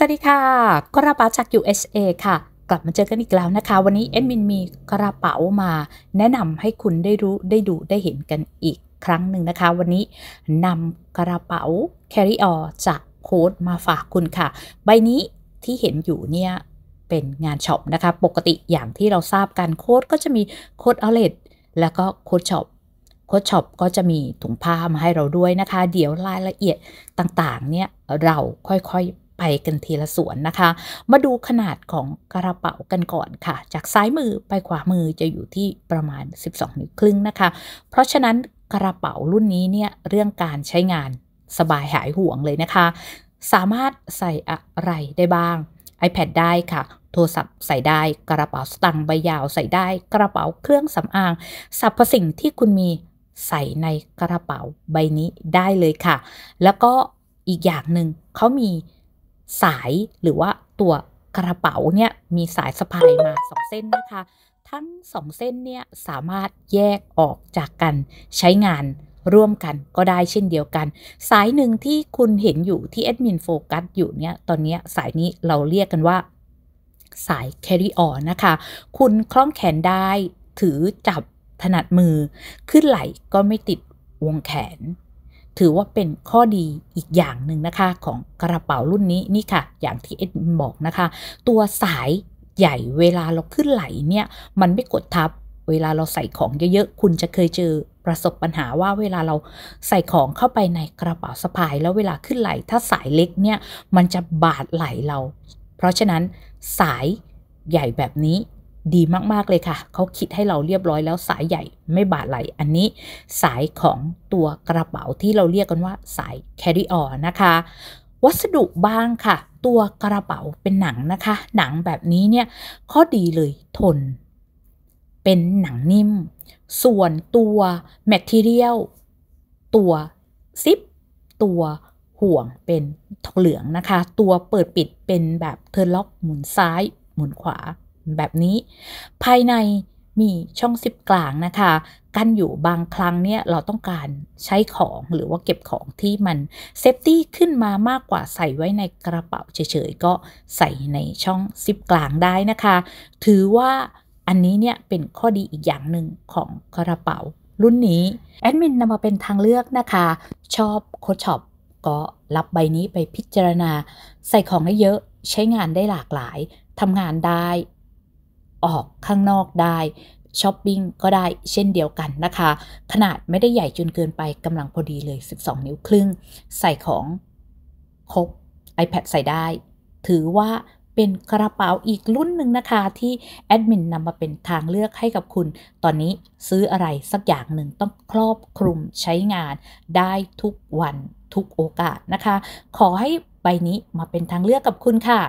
สวัสดีค่ะ กระเป๋าจาก USA ค่ะ กลับมาเจอกันอีกแล้วนะคะ วันนี้เอ็นมินมีกระเป๋ามา แนะนำให้คุณได้รู้ ได้ดู ได้เห็นกันอีกครั้งหนึ่งนะคะ วันนี้นำกระเป๋า carry all จากโค้ดมาฝากคุณค่ะ ใบนี้ที่เห็นอยู่เนี่ย เป็นงานช็อปนะคะ ปกติอย่างที่เราทราบกันโค้ดก็จะมีโค้ดอเลดแล้วก็โค้ดช็อปโค้ดช็อปก็จะมีถุงผ้ามาให้เราด้วยนะคะ เดี๋ยวรายละเอียดต่างๆเนี่ยเราค่อยๆไปกันทีละส่วนนะคะ มาดูขนาดของกระเป๋ากันก่อนค่ะ จากซ้ายมือไปขวามือจะอยู่ที่ประมาณ 12นิ้วครึ่งนะคะ เพราะฉะนั้นกระเป๋ารุ่นนี้เนี่ยเรื่องการใช้งานสบายหายห่วงเลยนะคะ สามารถใส่อะไรได้บ้าง iPad ได้ค่ะ โทรศัพท์ใส่ได้กระเป๋าสตังค์ใบยาวใส่ได้กระเป๋าเครื่องสำอางสรรพสิ่งที่คุณมีใส่ในกระเป๋าใบนี้ได้เลยค่ะ แล้วก็อีกอย่างหนึ่งเขามีสายหรือว่าตัวกระเป๋าเนี่ย มีสายสะพายมาสองเส้นนะคะ ทั้งสองเส้นเนี่ยสามารถแยกออกจากกัน ใช้งานร่วมกันก็ได้เช่นเดียวกัน สายหนึ่งที่คุณเห็นอยู่ที่แอดมินโฟกัสอยู่เนี่ย ตอนนี้สายนี้เราเรียกกันว่าสาย carry on นะคะ คุณคล้องแขนได้ถือจับถนัดมือ ขึ้นไหลก็ไม่ติดวงแขนถือว่าเป็นข้อดีอีกอย่างหนึ่งนะคะของกระเป๋ารุ่นนี้นี่ค่ะ อย่างที่เอ็ดบอกนะคะ ตัวสายใหญ่เวลาเราขึ้นไหลเนี่ยมันไม่กดทับ เวลาเราใส่ของเยอะๆคุณจะเคยเจอประสบปัญหาว่าเวลาเราใส่ของเข้าไปในกระเป๋าสะพาย แล้วเวลาขึ้นไหลถ้าสายเล็กเนี่ยมันจะบาดไหลเรา เพราะฉะนั้นสายใหญ่แบบนี้ดีมากๆ เลยค่ะ เขาคิดให้เราเรียบร้อยแล้วสายใหญ่ไม่บาดไหล อันนี้สายของตัวกระเป๋าที่เราเรียกกันว่าสาย carry on นะคะ วัสดุบางค่ะ ตัวกระเป๋าเป็นหนังนะคะ หนังแบบนี้เนี่ยข้อดีเลยทน เป็นหนังนิ่ม ส่วนตัวแมทเทียลตัวซิปตัวห่วงเป็นทองเหลืองนะคะ ตัวเปิดปิดเป็นแบบเทอร์ล็อกหมุนซ้ายหมุนขวาแบบนี้ภายในมีช่องซิปกลางนะคะ กั้นอยู่บางครั้งเนี่ยเราต้องการใช้ของหรือว่าเก็บของที่มันเซฟตี้ขึ้นมามากกว่าใส่ไว้ในกระเป๋าเฉยๆก็ใส่ในช่องซิปกลางได้นะคะ ถือว่าอันนี้เนี่ยเป็นข้อดีอีกอย่างหนึ่งของกระเป๋ารุ่นนี้แอดมินนำมาเป็นทางเลือกนะคะ ชอบโคชช็อปก็รับใบนี้ไปพิจารณา ใส่ของได้เยอะใช้งานได้หลากหลายทำงานได้ออกข้างนอกได้ช้อปปิ้งก็ได้เช่นเดียวกันนะคะ ขนาดไม่ได้ใหญ่จนเกินไปกำลังพอดีเลย 12 นิ้วครึ่ง ใส่ของครบ iPad ใส่ได้ ถือว่าเป็นกระเป๋าอีกรุ่นหนึ่งนะคะที่แอดมินนำมาเป็นทางเลือกให้กับคุณ ตอนนี้ซื้ออะไรสักอย่างหนึ่งต้องครอบคลุมใช้งานได้ทุกวันทุกโอกาสนะคะ ขอให้ใบนี้มาเป็นทางเลือกกับคุณค่ะ